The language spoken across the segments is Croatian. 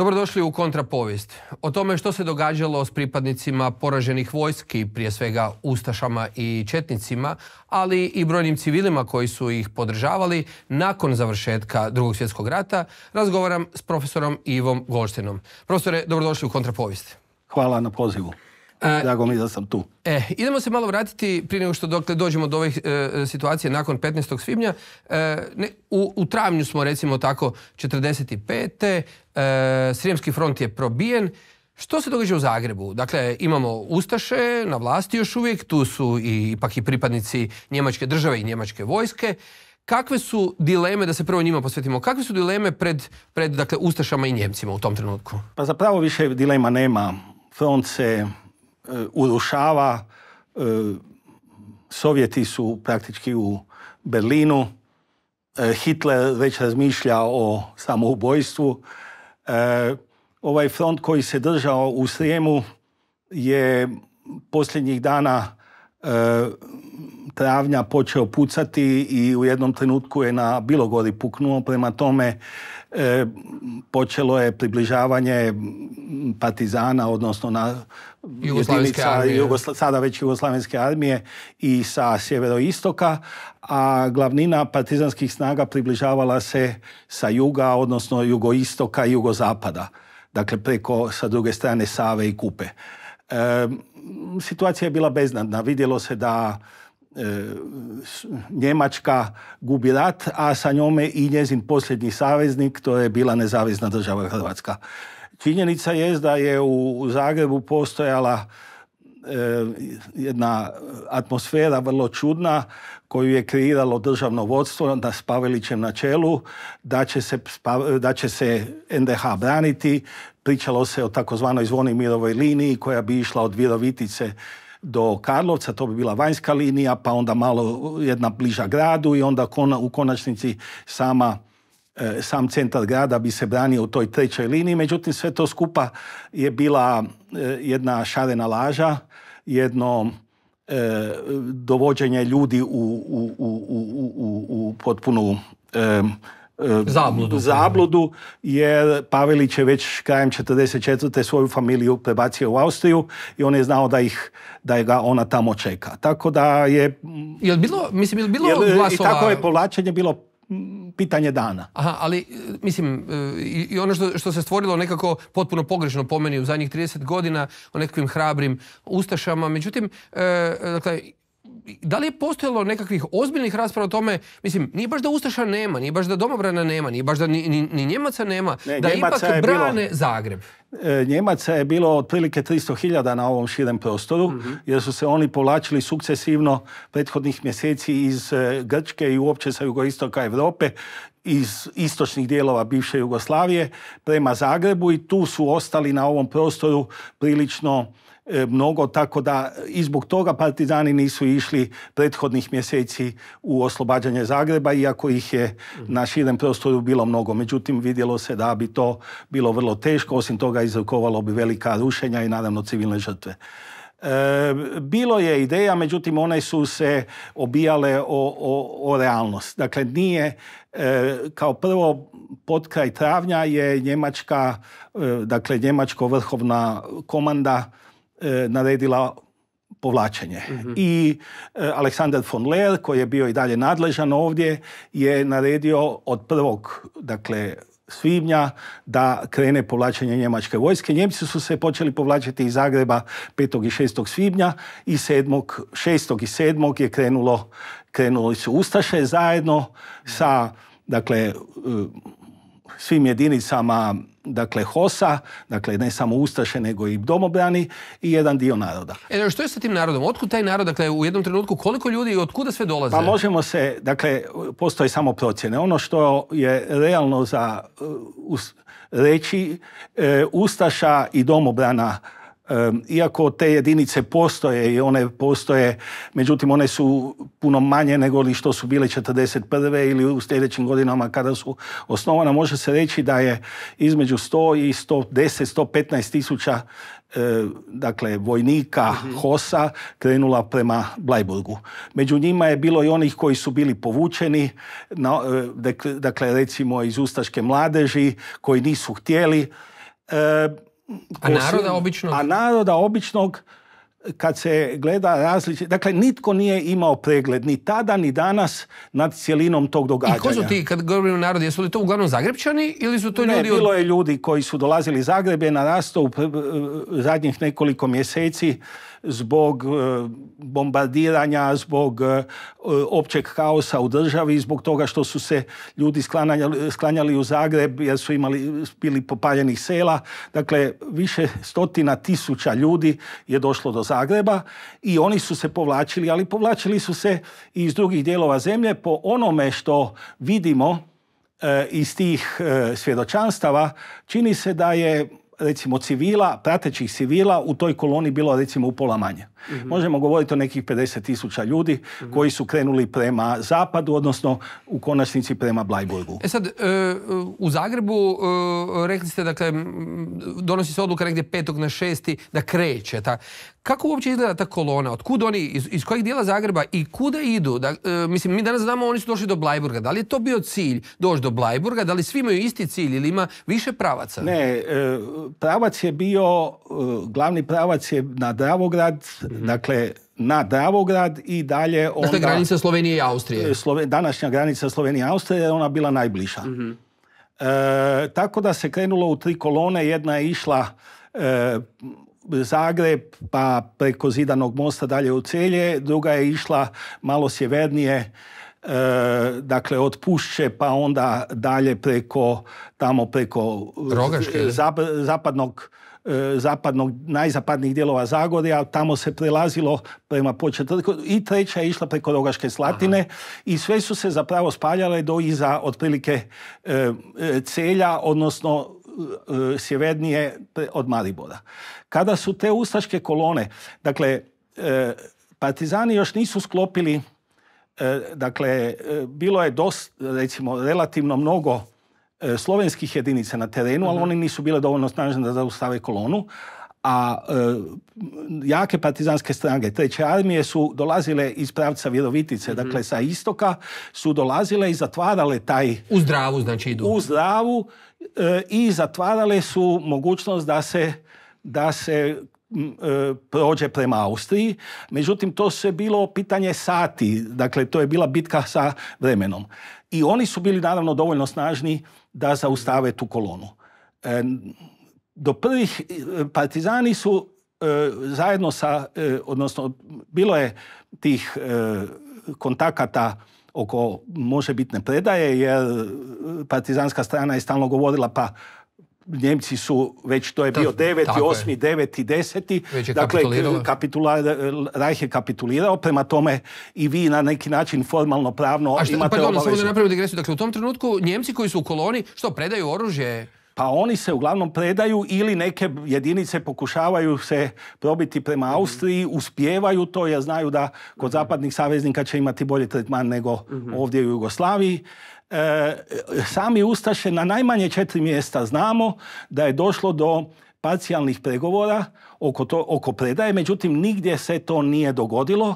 Dobrodošli u Kontrapovijest. O tome što se događalo s pripadnicima poraženih vojski, prije svega Ustašama i Četnicima, ali i brojnim civilima koji su ih podržavali nakon završetka drugog svjetskog rata, razgovaram s profesorom Ivom Golštenom. Profesore, dobrodošli u Kontrapovijest. Hvala na pozivu. E, Drago da sam tu. E, idemo se malo vratiti prije nego što dokle dođemo do ove situacije nakon 15. svibnja. E, u, travnju smo recimo tako 45. E, Srijemski front je probijen. Što se događa u Zagrebu? Dakle, imamo Ustaše na vlasti još uvijek, tu su i, ipak i pripadnici njemačke države i njemačke vojske. Kakve su dileme, da se prvo njima posvetimo, kakve su dileme pred, dakle, Ustašama i Njemcima u tom trenutku? Pa zapravo više dilema nema. Front se E, urušava. E, Sovjeti su praktički u Berlinu. E, Hitler već razmišlja o samoubojstvu. Ovaj front koji se držao u Srijemu je posljednjih dana travnja počeo pucati i u jednom trenutku je na Bilogori puknuo. Prema tome počelo je približavanje partizana, odnosno na Jugoslavenske armije. sada već Jugoslavenske armije i sa sjeveroistoka, a glavnina partizanskih snaga približavala se sa juga, odnosno jugoistoka i jugozapada. Dakle, preko sa druge strane Save i Kupe. situacija je bila beznadna. Vidjelo se da e, Njemačka gubi rat, a sa njome i njezin posljednji saveznik, to je bila nezavisna država Hrvatska. Činjenica je da je u Zagrebu postojala e, jedna atmosfera vrlo čudna koju je kreiralo državno vodstvo da spavelićem na čelu, da će se, da će se NDH braniti. Pričalo se o takozvanoj mirovoj liniji koja bi išla od Virovitice do Karlovca, to bi bila vanjska linija, pa onda malo jedna bliža gradu i onda u konačnici sama E, sam centar grada bi se branio u toj trećoj liniji, međutim sve to skupa je bila e, jedna šarena laža, jedno e, dovođenje ljudi u, u, u, u potpunu zabludu. zabludu, jer Pavelić je već krajem 44. svoju familiju prebacio u Austriju i on je znao da ih da ga ona tamo čeka. Tako da je... Je bilo, mislim, bilo I tako je povlačenje bilo pitanje dana. Aha, ali e, mislim, e, i ono što, što se stvorilo nekako potpuno pogrešno po meni u zadnjih 30 godina o nekakvim hrabrim ustašama, međutim, e, dakle, da li je postojalo nekakvih ozbiljnih rasprava o tome, mislim, nije baš da Ustaša nema, nije baš da Domobrana nema, nije baš da ni, ni, Njemaca nema, da ipak brane bilo, Zagreb. E, Njemaca je bilo otprilike 300.000 na ovom širem prostoru, mhm. jer su se oni povlačili sukcesivno prethodnih mjeseci iz e, Grčke i uopće sa jugoistoka Europe iz istočnih dijelova bivše Jugoslavije prema Zagrebu i tu su ostali na ovom prostoru prilično E, mnogo, tako da i zbog toga partizani nisu išli prethodnih mjeseci u oslobađanje Zagreba, iako ih je mhm. na širem prostoru bilo mnogo. Međutim, vidjelo se da bi to bilo vrlo teško, osim toga izrokovalo bi velika rušenja i naravno civilne žrtve. E, bilo je ideja, međutim one su se obijale o, o, o realnost. Dakle, nije e, kao prvo kraj travnja je njemačka, dakle njemačko vrhovna komanda E, naredila povlačenje. Mhm. I e, Aleksandar von Leer, koji je bio i dalje nadležan ovdje, je naredio od prvog, dakle, svibnja da krene povlačenje njemačke vojske. Njemci su se počeli povlačiti iz Zagreba 5. i 6. svibnja i 7. 6. i 7. je krenulo, krenuli su Ustaše zajedno sa, dakle, e, svim jedinicama dakle Hosa, dakle ne samo Ustaše nego i domobrani i jedan dio naroda. E, što je sa tim narodom? Otkud taj narod, dakle u jednom trenutku koliko ljudi i otkuda sve dolaze? Pa možemo se, dakle postoje samo procjene. Ono što je realno za uh, reći, eh, Ustaša i domobrana iako te jedinice postoje i one postoje, međutim one su puno manje nego li što su bile 41. ili u sljedećim godinama kada su osnovana, može se reći da je između 100 i 110, 115 tisuća e, dakle vojnika mhm. Hosa krenula prema Blajburgu. Među njima je bilo i onih koji su bili povučeni, e, dakle recimo iz Ustaške mladeži, koji nisu htjeli. E, a naroda običnog? A naroda običnog kad se gleda različit... Dakle, nitko nije imao pregled ni tada, ni danas nad cjelinom tog događanja. I ko su ti, kad govorimo narodi, jesu li to uglavnom Zagrebčani ili su to ne, ljudi... Ne, bilo je ljudi koji su dolazili iz Zagrebe, narastao u zadnjih nekoliko mjeseci zbog e, bombardiranja, zbog e, općeg kaosa u državi, zbog toga što su se ljudi sklanjali, sklanjali u Zagreb jer su imali, bili popaljenih sela. Dakle, više stotina tisuća ljudi je došlo do Zagreba i oni su se povlačili, ali povlačili su se i iz drugih dijelova zemlje po onome što vidimo e, iz tih svjedočanstava, čini se da je recimo civila, pratećih civila u toj koloni bilo recimo upola manje. Mhm. Možemo govoriti o nekih 50 tisuća ljudi mhm. koji su krenuli prema zapadu, odnosno u konačnici prema Blajburgu. E sad, e, u Zagrebu e, rekli ste, dakle, donosi se odluka negdje petog na šesti da kreće ta kako uopće izgleda ta kolona? Od kud oni, iz, iz kojeg dijela Zagreba i kuda idu? E, mislim, mi danas znamo oni su došli do Blajburga. Da li je to bio cilj doći do Blajburga? Da li svi imaju isti cilj ili ima više pravaca? Ne, e, pravac je bio, e, glavni pravac je na Dravograd, mhm. dakle na Davograd i dalje... Dakle, onda, dakle, granica Slovenije i Austrije. današnja granica Slovenije i Austrije, ona bila najbliža. Mhm. tako da se krenulo u tri kolone, jedna je išla Zagreb, pa preko Zidanog mosta dalje u Celje, druga je išla malo sjevernije, e, dakle od Pušće pa onda dalje preko, tamo preko e, zapadnog e, zapadnog, najzapadnijih dijelova Zagorja, tamo se prelazilo prema početrku i treća je išla preko Rogaške Slatine i sve su se zapravo spaljale do iza otprilike celja, odnosno E, sjevernije od Maribora. Kada su te ustaške kolone, dakle, e, partizani još nisu sklopili, e, dakle, bilo je dost, recimo, relativno mnogo slovenskih jedinica na terenu, ali mhm. oni nisu bile dovoljno snažne da zaustave kolonu, a e, jake partizanske strange treće armije su dolazile iz pravca Virovitice, mhm. dakle sa istoka su dolazile i zatvarale taj... U zdravu znači idu. U zdravu e, i zatvarale su mogućnost da se, da se e, prođe prema Austriji. Međutim, to se bilo pitanje sati. Dakle, to je bila bitka sa vremenom. I oni su bili, naravno, dovoljno snažni da zaustave tu kolonu do prvih e, partizani su e, zajedno sa, e, odnosno bilo je tih kontakata oko možebitne predaje jer partizanska strana je stalno govorila pa Njemci su već to je bio 9. 8. 9. 10. dakle Rajh je kapitulirao prema tome i vi na neki način formalno pravno A imate pa, obavezu. dakle u tom trenutku Njemci koji su u koloni što predaju oružje pa oni se uglavnom predaju ili neke jedinice pokušavaju se probiti prema mhm. Austriji, uspijevaju to jer znaju da kod mhm. zapadnih saveznika će imati bolji tretman nego mhm. ovdje u Jugoslaviji. E, sami Ustaše na najmanje četiri mjesta znamo da je došlo do parcijalnih pregovora oko, oko predaje, međutim nigdje se to nije dogodilo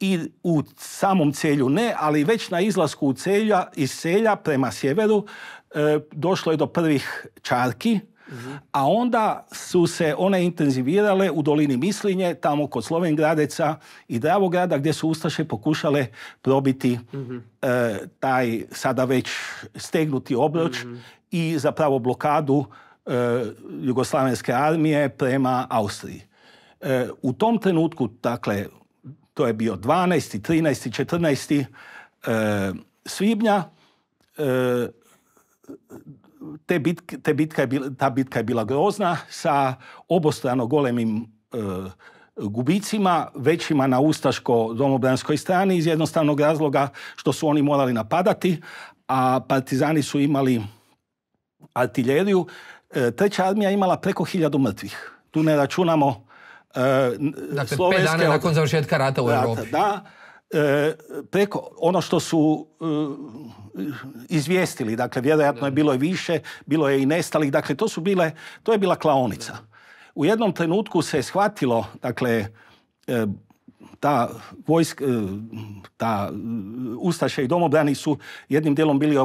i u samom celju ne, ali već na izlasku u celja, iz celja prema sjeveru E, došlo je do prvih čarki, A onda su se one intenzivirale u dolini Mislinje, tamo kod Slovengradeca i Dravograda gdje su Ustaše pokušale probiti e, taj sada već stegnuti obroč i zapravo blokadu e, Jugoslavenske armije prema Austriji. u tom trenutku, dakle, to je bio 12., 13., 14. svibnja, te te bitka je bila, ta bitka je bila grozna sa obostrano golemim e, gubicima, većima na ustaško-domobranskoj strani iz jednostavnog razloga što su oni morali napadati, a partizani su imali artiljeriju. E, treća armija imala preko hiljadu mrtvih. Tu ne računamo e, dakle, slovenske... Pet dana završetka rata u Europi. Da, E, preko ono što su e, izvijestili, dakle vjerojatno je bilo i više, bilo je i nestalih, dakle to su bile, to je bila klaonica. U jednom trenutku se je shvatilo, dakle e, ta vojska, e, ta e, Ustaše i domobrani su jednim dijelom bili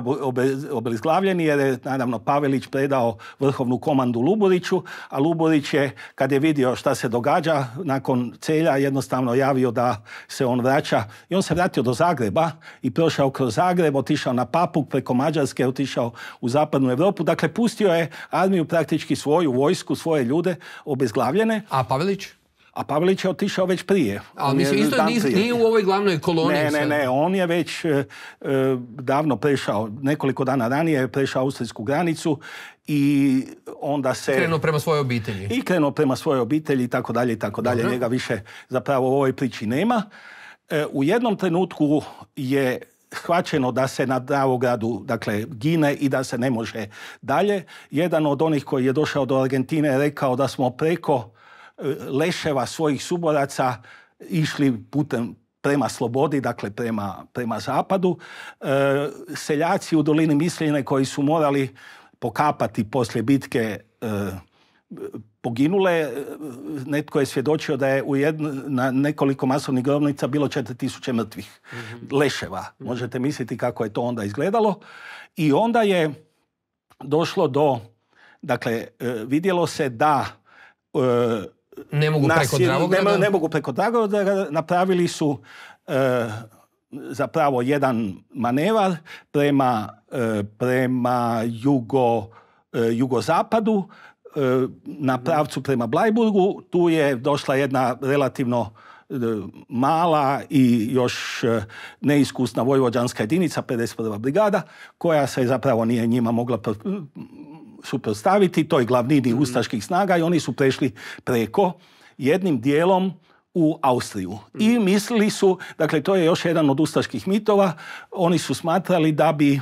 obezglavljeni jer je naravno Pavelić predao vrhovnu komandu Luboriću, a Luborić je kad je vidio šta se događa nakon celja jednostavno javio da se on vraća i on se vratio do Zagreba i prošao kroz Zagreb, otišao na Papuk preko Mađarske, otišao u zapadnu Europu, dakle pustio je armiju praktički svoju vojsku, svoje ljude obezglavljene. A Pavelić? a Pavlić je otišao već prije. Ali mislim, isto nije, u ovoj glavnoj koloniji. Ne, ne, ne, on je već e, e, davno prešao, nekoliko dana ranije je prešao austrijsku granicu i onda se... Krenuo prema svojoj obitelji. I krenuo prema svojoj obitelji i tako dalje i tako dalje. Njega više zapravo u ovoj priči nema. E, u jednom trenutku je shvaćeno da se na Dravogradu dakle, gine i da se ne može dalje. Jedan od onih koji je došao do Argentine je rekao da smo preko leševa svojih suboraca išli putem prema slobodi, dakle prema, prema zapadu. E, seljaci u dolini Misljine koji su morali pokapati poslije bitke e, poginule, e, netko je svjedočio da je u na nekoliko masovnih grobnica bilo 4000 mrtvih mhm. leševa. Mhm. Možete misliti kako je to onda izgledalo. I onda je došlo do, dakle, vidjelo se da ne mogu preko Dragograda, Ne, mogu preko napravili su e, zapravo jedan manevar prema, e, prema jugo, e, jugozapadu, na pravcu prema Blajburgu. Tu je došla jedna relativno mala i još neiskusna vojvođanska jedinica, 51. brigada, koja se zapravo nije njima mogla suprotstaviti toj glavnini mm. ustaških snaga i oni su prešli preko jednim dijelom u Austriju. I mhm. mislili su, dakle to je još jedan od ustaških mitova, oni su smatrali da bi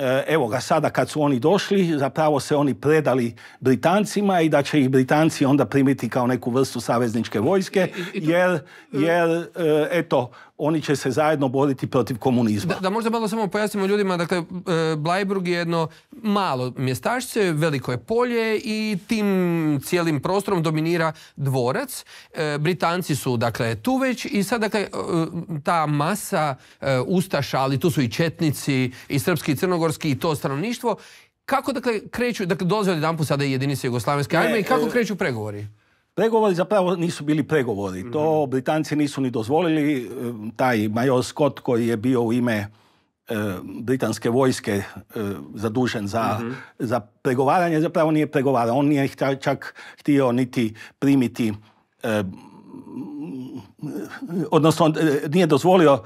E, evo ga sada kad su oni došli, zapravo se oni predali Britancima i da će ih Britanci onda primiti kao neku vrstu savezničke vojske, jer, e. jer e, eto, oni će se zajedno boriti protiv komunizma. Da, da možda malo samo pojasnimo ljudima, dakle, Blajburg je jedno malo mjestašce, veliko je polje i tim cijelim prostorom dominira dvorac. Britanci su, dakle, tu već i sad, dakle, ta masa Ustaša, ali tu su i Četnici i Srpski Crnogor, crnogorski i to stanovništvo. Kako dakle kreću, dakle dolaze jedan put sada jedinice Jugoslavenske armije i kako e, kreću pregovori? Pregovori zapravo nisu bili pregovori. To mhm. Britanci nisu ni dozvolili. E, taj major Scott koji je bio u ime e, britanske vojske zadužen za, mhm. za pregovaranje, zapravo nije pregovarao. On nije čak htio niti primiti, odnosno nije dozvolio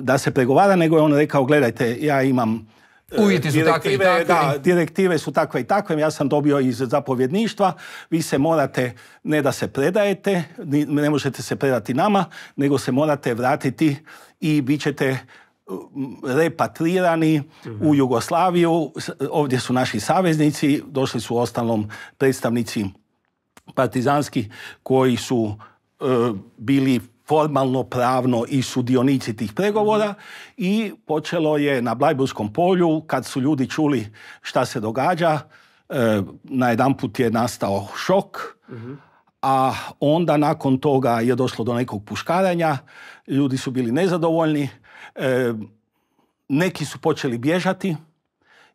da se pregovara, nego je on rekao gledajte, ja imam E, Uvjeti su takve i takve. Da, direktive su takve i takve. Ja sam dobio iz zapovjedništva. Vi se morate, ne da se predajete, ne možete se predati nama, nego se morate vratiti i bit ćete mm, repatrirani u mhm. Jugoslaviju. Ovdje su naši saveznici, došli su ostalom predstavnici partizanski koji su e, bili formalno pravno i sudionici tih pregovora i počelo je na Blajburskom polju kad su ljudi čuli šta se događa, e, na jedan put je nastao šok, a onda nakon toga je došlo do nekog puškaranja, ljudi su bili nezadovoljni, e, neki su počeli bježati,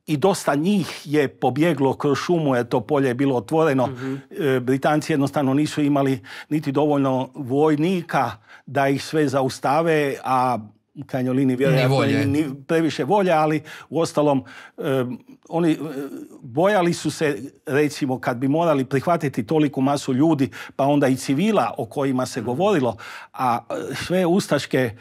i dosta njih je pobjeglo kroz šumu jer to polje bilo otvoreno. Mhm. E, Britanci jednostavno nisu imali niti dovoljno vojnika da ih sve zaustave, a u krajnjoj vjerojatno ni, previše volje, ali u ostalom e, oni e, bojali su se recimo kad bi morali prihvatiti toliku masu ljudi, pa onda i civila o kojima se mhm. govorilo, a sve ustaške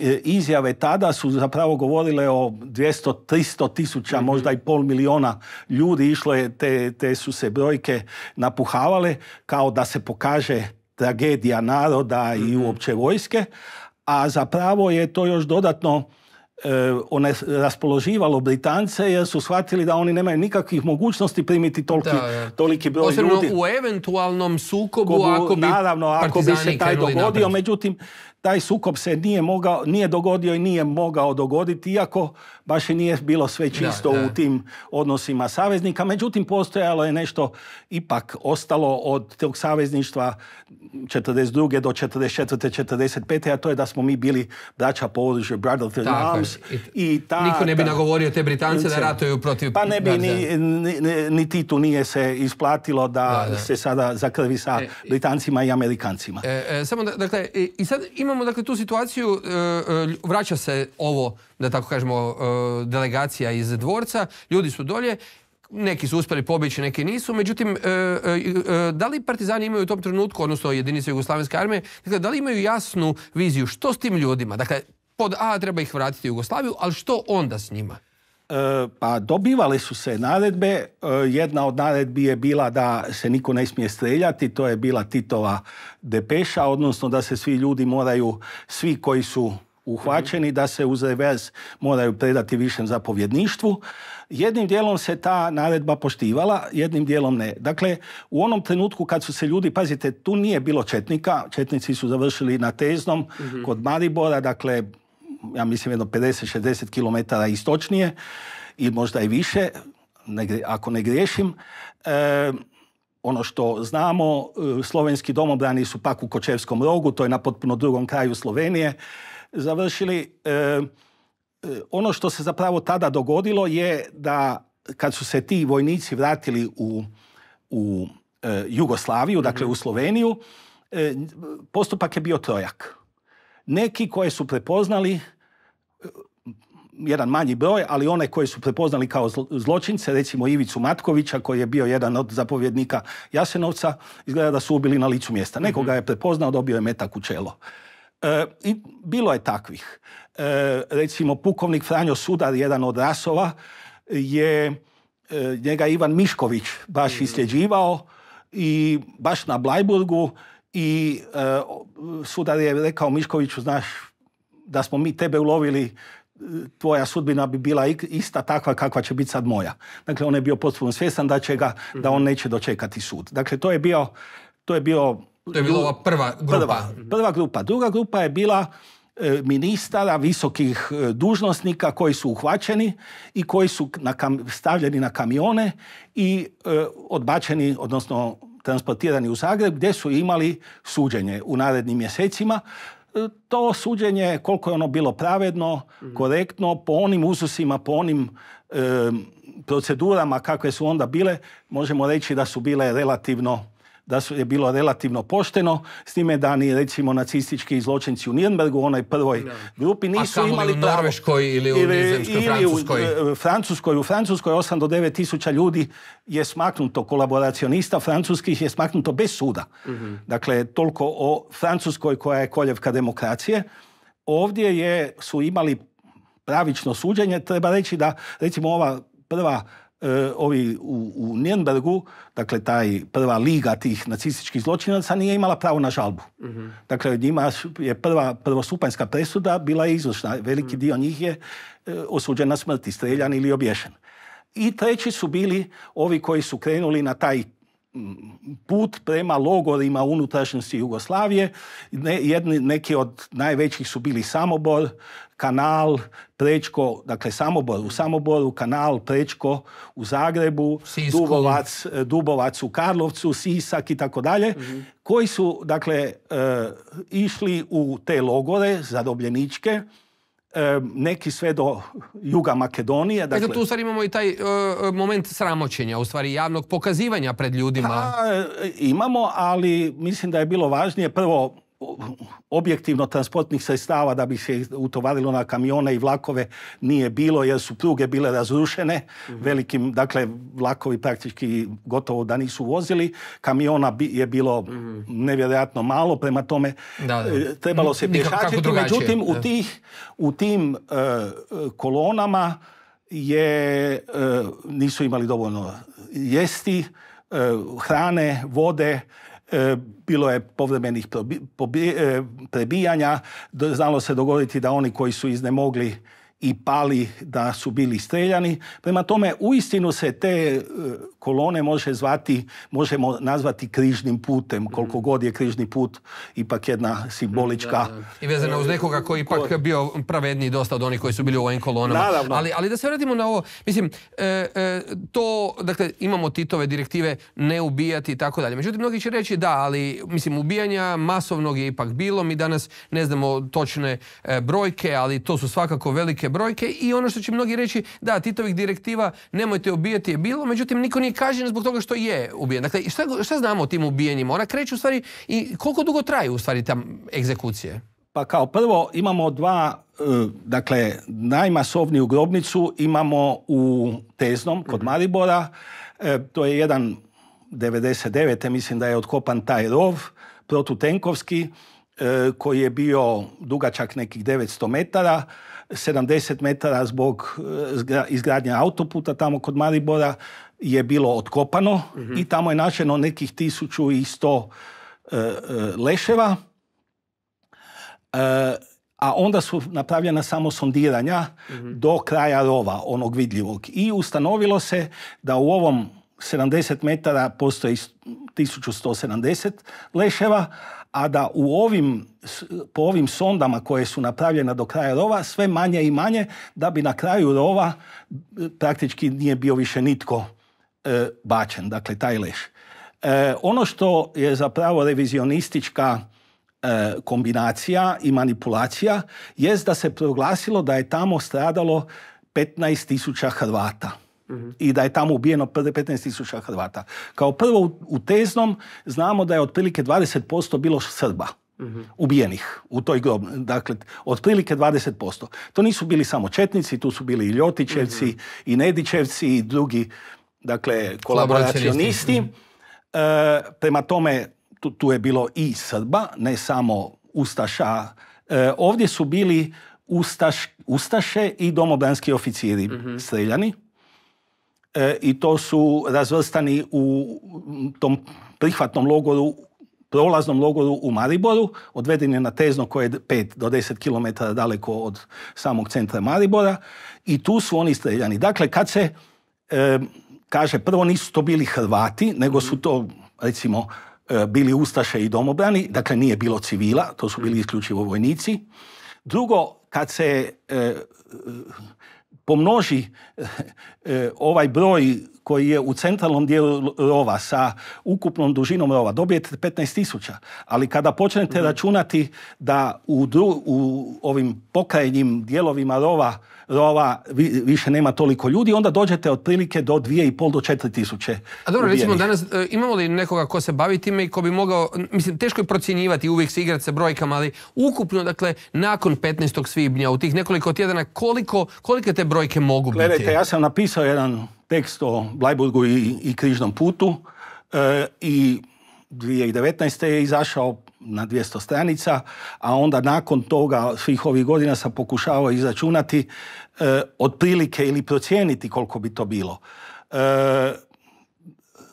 E, izjave tada su zapravo govorile o 200, 300 tisuća, mhm. možda i pol miliona ljudi. Išlo je, te, te su se brojke napuhavale kao da se pokaže tragedija naroda i mhm. uopće vojske, a zapravo je to još dodatno e, one raspoloživalo Britance jer su shvatili da oni nemaju nikakvih mogućnosti primiti toliki, toliki broj ljudi. u eventualnom sukobu ako bi Naravno, ako bi se taj dogodio. Međutim, taj sukob se nije, mogao, nije dogodio i nije mogao dogoditi, iako baš i nije bilo sve čisto u tim odnosima saveznika. Međutim, postojalo je nešto ipak ostalo od tog savezništva 42. do 44. 45. a to je da smo mi bili braća po oružju Arms. I, niko ne bi nagovorio te Britance da ratuju protiv... Pa ne bi ni, ni, ni, Titu nije se isplatilo da, se sada zakrvi sa e, Britancima i Amerikancima. E, e samo dakle, i sad imamo dakle tu situaciju, e, e, vraća se ovo, da tako kažemo, e, delegacija iz dvorca, ljudi su dolje, neki su uspjeli pobići, neki nisu. Međutim, da li partizani imaju u tom trenutku, odnosno jedinice Jugoslavenske armije, dakle, da li imaju jasnu viziju što s tim ljudima? Dakle, pod A treba ih vratiti u Jugoslaviju, ali što onda s njima? Pa dobivale su se naredbe. E, jedna od naredbi je bila da se niko ne smije streljati. To je bila Titova depeša, odnosno da se svi ljudi moraju, svi koji su uhvaćeni, da se uz revers moraju predati višem zapovjedništvu. Jednim dijelom se ta naredba poštivala, jednim dijelom ne. Dakle, u onom trenutku kad su se ljudi, pazite, tu nije bilo četnika, četnici su završili na Teznom, mhm. kod Maribora, dakle, ja mislim, jedno 50-60 km istočnije i možda i više, ako ne griješim. E, ono što znamo, e, slovenski domobrani su pak u Kočevskom rogu, to je na potpuno drugom kraju Slovenije, završili. E, ono što se zapravo tada dogodilo je da kad su se ti vojnici vratili u, u Jugoslaviju, dakle mhm. u Sloveniju, postupak je bio trojak. Neki koje su prepoznali, jedan manji broj, ali one koje su prepoznali kao zločince, recimo Ivicu Matkovića koji je bio jedan od zapovjednika Jasenovca, izgleda da su ubili na licu mjesta. Nekoga mhm. je prepoznao, dobio je metak u čelo. E, I bilo je takvih. E, recimo pukovnik Franjo Sudar, jedan od rasova, je e, njega Ivan Mišković baš mhm. isljeđivao i baš na Blajburgu i e, sudar je rekao Miškoviću, znaš, da smo mi tebe ulovili, e, tvoja sudbina bi bila ista takva kakva će biti sad moja. Dakle, on je bio potpuno svjestan da će ga, da mhm. on neće dočekati sud. Dakle, to je bio, to je bio... To je bila ova prva grupa. Mhm. Prva, grupa. Druga grupa je bila e, ministara, visokih e, dužnosnika koji su uhvaćeni i koji su na stavljeni na kamione i odbačeni, odnosno transportirani u Zagreb gdje su imali suđenje u narednim mjesecima. E, to suđenje, koliko je ono bilo pravedno, mhm. korektno, po onim uzusima, po onim e, procedurama kakve su onda bile, možemo reći da su bile relativno da su je bilo relativno pošteno, s time da ni recimo nacistički zločinci u u onoj prvoj grupi, nisu A imali u Norveškoj ili u Nizemskoj, e, Francuskoj? u Francuskoj. U Francuskoj 8 do 9 tisuća ljudi je smaknuto, kolaboracionista francuskih je smaknuto bez suda. Mhm. Dakle, toliko o Francuskoj koja je koljevka demokracije. Ovdje je, su imali pravično suđenje. Treba reći da, recimo, ova prva E, ovi u, u Nürnbergu, dakle taj prva liga tih nacističkih zločinaca nije imala pravo na žalbu. Mm-hmm. Dakle, njima je prva prvostupanjska presuda bila izvršna. Veliki mhm. dio njih je e, osuđen na smrti, streljan ili obješen. I treći su bili ovi koji su krenuli na taj put prema logorima unutrašnjosti Jugoslavije. Ne, neki od najvećih su bili Samobor, Kanal, Prečko, dakle Samobor u Samoboru, Kanal, Prečko u Zagrebu, Dubovac, u Karlovcu, Sisak i tako dalje, mhm. koji su dakle e, išli u te logore zarobljeničke, neki sve do juga Makedonije. Dakle, Eto, tu u stvari imamo i taj e, e, moment sramoćenja, u stvari javnog pokazivanja pred ljudima. Pa, e, imamo, ali mislim da je bilo važnije prvo objektivno transportnih sredstava da bi se utovarilo na kamione i vlakove nije bilo jer su pruge bile razrušene mhm. velikim, dakle vlakovi praktički gotovo da nisu vozili kamiona je bilo mhm. nevjerojatno malo, prema tome e, trebalo se pješačiti međutim u, tih, u tim e, kolonama je e, nisu imali dovoljno jesti, hrane, vode E, bilo je povremenih e, prebijanja, znalo se dogoditi da oni koji su iznemogli i pali da su bili streljani. Prema tome, uistinu se te e, kolone može zvati, možemo nazvati križnim putem, koliko mhm. god je križni put, ipak jedna simbolička... I vezana uz e, nekoga koji ipak bio pravedniji dosta od onih koji su bili u ovim kolonama. Ali, ali da se vratimo na ovo, mislim, e, to, dakle, imamo Titove direktive ne ubijati i tako dalje. Međutim, mnogi će reći da, ali, mislim, ubijanja masovnog je ipak bilo, mi danas ne znamo točne brojke, ali to su svakako velike brojke i ono što će mnogi reći, da, Titovih direktiva nemojte ubijati je bilo, međutim niko nije kažen zbog toga što je ubijen. Dakle, šta, šta znamo o tim ubijenjima? Ona kreću u stvari i koliko dugo traju u stvari tam egzekucije? Pa kao prvo imamo dva, e, dakle, najmasovniju grobnicu imamo u Teznom kod mhm. Maribora. E, to je jedan 99. mislim da je otkopan taj rov protutenkovski e, koji je bio dugačak nekih 900 metara 70 metara zbog eh, izgradnje autoputa tamo kod Maribora je bilo otkopano mhm. i tamo je našeno nekih sto eh, eh, leševa. A onda su napravljena samo sondiranja mhm. do kraja rova, onog vidljivog. I ustanovilo se da u ovom 70 metara postoji 1170 leševa, a da u ovim, po ovim sondama koje su napravljene do kraja rova sve manje i manje da bi na kraju rova praktički nije bio više nitko e, bačen, dakle taj leš. E, ono što je zapravo revizionistička e, kombinacija i manipulacija jest da se proglasilo da je tamo stradalo 15.000 Hrvata. Mhm. i da je tamo ubijeno 15.000 Hrvata. Kao prvo u Teznom znamo da je otprilike 20% bilo Srba. Mhm. ubijenih u toj grob. Dakle, otprilike 20%. To nisu bili samo Četnici, tu su bili i Ljotićevci, mhm. i Nedićevci, i drugi, dakle, kolaboracionisti. E, prema tome, tu, je bilo i Srba, ne samo Ustaša. E, ovdje su bili Ustaše i domobranski oficiri streljani E, i to su razvrstani u tom prihvatnom logoru prolaznom logoru u Mariboru, odveden je na Tezno koje je 5 do 10 km daleko od samog centra Maribora i tu su oni streljani. Dakle, kad se e, kaže, prvo nisu to bili Hrvati, nego su to, recimo, e, bili Ustaše i domobrani, dakle nije bilo civila, to su bili isključivo vojnici. Drugo, kad se pomnoži eh, eh, ovaj broj koji je u centralnom dijelu rova sa ukupnom dužinom rova, dobijete tisuća. Ali kada počnete mhm. računati da u, ovim pokrajnim dijelovima rova ova, više nema toliko ljudi, onda dođete otprilike do i pol, do četiri tisuće. A dobro, recimo danas e, imamo li nekoga ko se bavi time i ko bi mogao, mislim, teško je procjenjivati uvijek se igrati sa brojkama, ali ukupno, dakle, nakon 15. svibnja, u tih nekoliko tjedana, koliko, kolike te brojke mogu biti? Gledajte, ja sam napisao jedan tekst o Blajburgu i, i križnom putu e, i 2019. je izašao na 200 stranica, a onda nakon toga svih ovih godina sam pokušavao izračunati e, otprilike ili procijeniti koliko bi to bilo. E,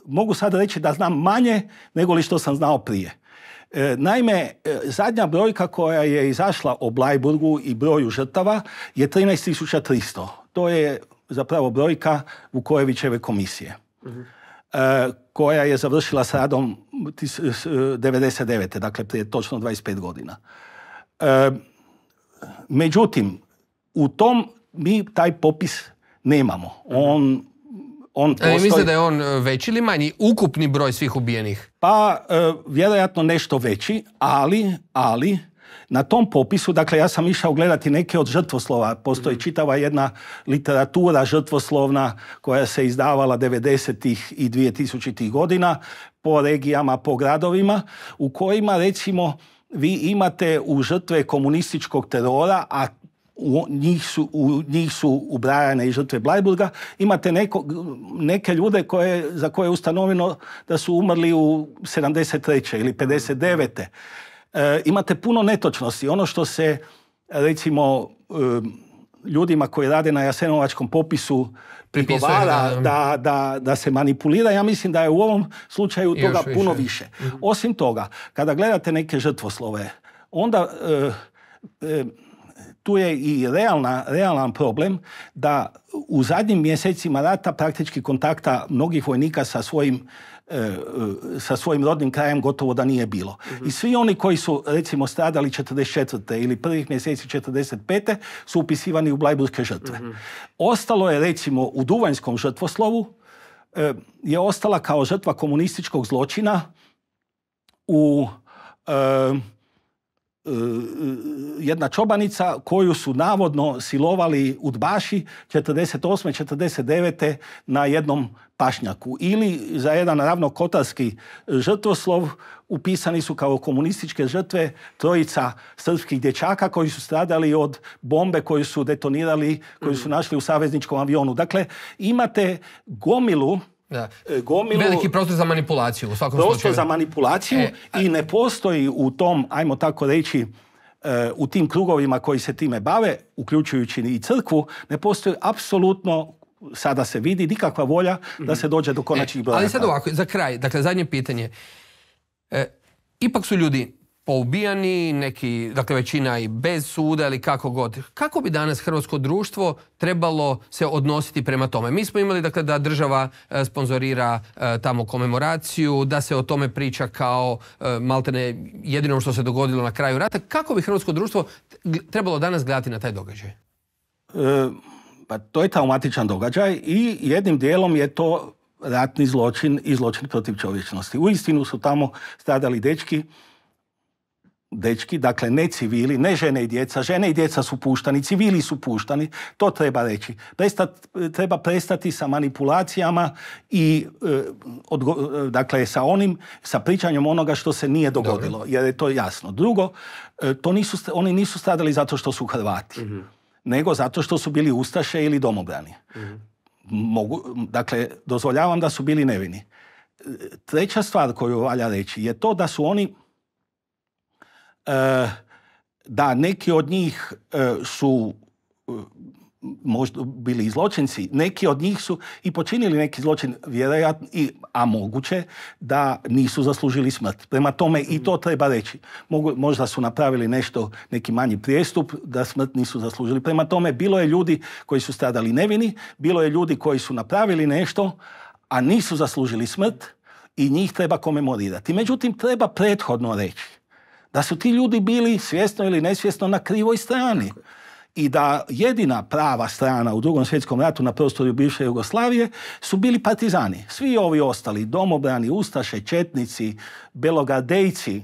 mogu sada reći da znam manje nego li što sam znao prije. E, naime, e, zadnja brojka koja je izašla o Blajburgu i broju žrtava je 13.300. To je zapravo brojka Vukojevićeve komisije. Mhm. E, koja je završila s radom 99. dakle prije točno 25 godina. E, međutim, u tom mi taj popis nemamo. On e, postoji... mislite da je on veći ili manji? Ukupni broj svih ubijenih? Pa, vjerojatno nešto veći, ali, ali na tom popisu, dakle ja sam išao gledati neke od žrtvoslova, postoji mhm. čitava jedna literatura žrtvoslovna koja se izdavala 90. i 2000. godina po regijama, po gradovima, u kojima recimo vi imate u žrtve komunističkog terora, a u njih su, u njih ubrajane i žrtve Blajburga, imate neko, neke ljude koje, za koje je ustanovljeno da su umrli u 73. ili 59. Mhm. E, imate puno netočnosti. Ono što se, e, recimo, e, ljudima koji rade na Jasenovačkom popisu pripovara da, da, da, se manipulira, ja mislim da je u ovom slučaju toga puno više. Mhm. Osim toga, kada gledate neke žrtvoslove, onda tu je i realna, realan problem da u zadnjim mjesecima rata praktički kontakta mnogih vojnika sa svojim E, e, sa svojim rodnim krajem gotovo da nije bilo. I svi oni koji su recimo stradali 44. ili prvih mjeseci 45. su upisivani u blajburske žrtve. Ostalo je recimo u duvanjskom žrtvoslovu e, je ostala kao žrtva komunističkog zločina u E, e, jedna čobanica koju su navodno silovali udbaši 48. 49. na jednom pašnjaku ili za jedan ravnokotarski žrtvoslov upisani su kao komunističke žrtve trojica srpskih dječaka koji su stradali od bombe koju su detonirali, koju su mm. našli u savezničkom avionu. Dakle, imate gomilu da. E, Veliki prostor za manipulaciju prostor za manipulaciju e, i ne postoji u tom, ajmo tako reći, e, u tim krugovima koji se time bave, uključujući i crkvu, ne postoji apsolutno sada se vidi nikakva volja da mhm. se dođe do konačnih brojaka ali sad ovako, za kraj, dakle zadnje pitanje. ipak su ljudi poubijani, neki, dakle većina i bez suda ili kako god. Kako bi danas hrvatsko društvo trebalo se odnositi prema tome? Mi smo imali dakle da država e, sponzorira e, tamo komemoraciju, da se o tome priča kao e, maltene jedino što se dogodilo na kraju rata. Kako bi hrvatsko društvo trebalo danas gledati na taj događaj? pa to je traumatičan događaj i jednim dijelom je to ratni zločin i zločin protiv čovječnosti. istinu su tamo stradali dečki dečki, dakle ne civili, ne žene i djeca, žene i djeca su puštani, civili su puštani, to treba reći. treba prestati sa manipulacijama i e, e, dakle sa onim, sa pričanjem onoga što se nije dogodilo, jer je to jasno. Drugo, e, to nisu, oni nisu stradali zato što su Hrvati, mhm. nego zato što su bili Ustaše ili domobrani. Mhm. Mogu, dakle, dozvoljavam da su bili nevini. Treća stvar koju valja reći je to da su oni Eh, da neki od njih eh, su eh, možda bili zločinci, neki od njih su i počinili neki zločin, vjerojatno, a moguće da nisu zaslužili smrt. Prema tome i to treba reći. možda su napravili nešto, neki manji prijestup, da smrt nisu zaslužili. Prema tome bilo je ljudi koji su stradali nevini, bilo je ljudi koji su napravili nešto, a nisu zaslužili smrt i njih treba komemorirati. Međutim, treba prethodno reći da su ti ljudi bili svjesno ili nesvjesno na krivoj strani i da jedina prava strana u drugom svjetskom ratu na prostoru bivše Jugoslavije su bili partizani. Svi ovi ostali, domobrani, ustaše, četnici, belogardejci,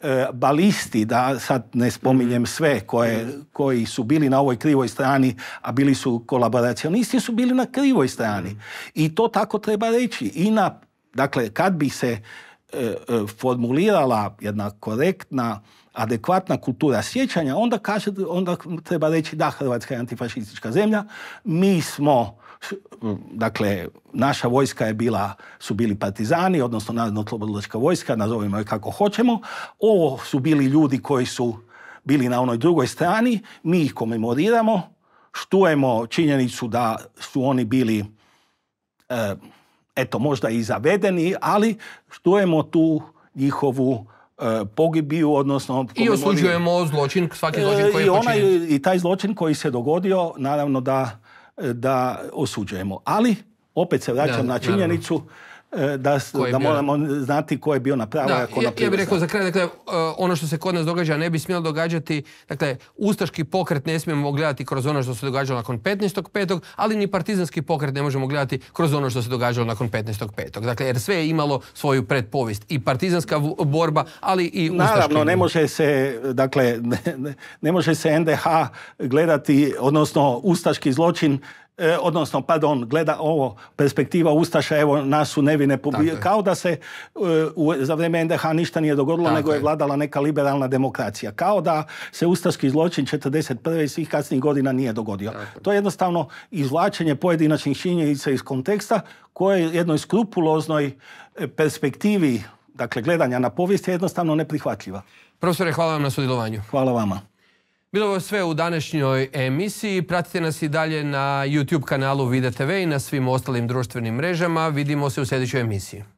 e, balisti, da sad ne spominjem mhm. sve koje, mhm. koji su bili na ovoj krivoj strani, a bili su kolaboracionisti, su bili na krivoj strani. Mhm. I to tako treba reći. I na, dakle, kad bi se E, e, formulirala jedna korektna, adekvatna kultura sjećanja, onda, kaže, onda treba reći da Hrvatska je antifašistička zemlja, mi smo dakle, naša vojska je bila, su bili partizani, odnosno narodno-oslobodilačka vojska, nazovimo je kako hoćemo. Ovo su bili ljudi koji su bili na onoj drugoj strani, mi ih komemoriramo, štujemo činjenicu da su oni bili e, eto možda i zavedeni, ali štujemo tu njihovu e, pogibiju, odnosno... I osuđujemo zločin, svaki zločin e, koji je i, I taj zločin koji se dogodio, naravno da, e, da osuđujemo. Ali, opet se vraćam na činjenicu, E, da, da moramo znati ko je bio na pravu, a Ja bih rekao za kraj, dakle, e, ono što se kod nas događa ne bi smjelo događati, dakle, ustaški pokret ne smijemo gledati kroz ono što se događalo nakon 15.5., ali ni partizanski pokret ne možemo gledati kroz ono što se događalo nakon 15.5. Dakle, jer sve je imalo svoju predpovijest, I partizanska borba, ali i ustaški... Naravno, ne može se, dakle, ne, ne može se NDH gledati, odnosno ustaški zločin E, odnosno, pardon, gleda ovo perspektiva Ustaša, evo nas su nevine pobije, kao da se e, za vrijeme NDH ništa nije dogodilo, nego je vladala neka liberalna demokracija. Kao da se ustaški zločin 41. i svih kasnijih godina nije dogodio. To je jednostavno izvlačenje pojedinačnih činjenica iz konteksta koje jednoj skrupuloznoj e, perspektivi dakle, gledanja na povijest je jednostavno neprihvatljiva. Profesore, hvala vam na sudjelovanju. Hvala vama. Bilo je sve u današnjoj emisiji. Pratite nas i dalje na YouTube kanalu Vida TV i na svim ostalim društvenim mrežama. Vidimo se u sljedećoj emisiji.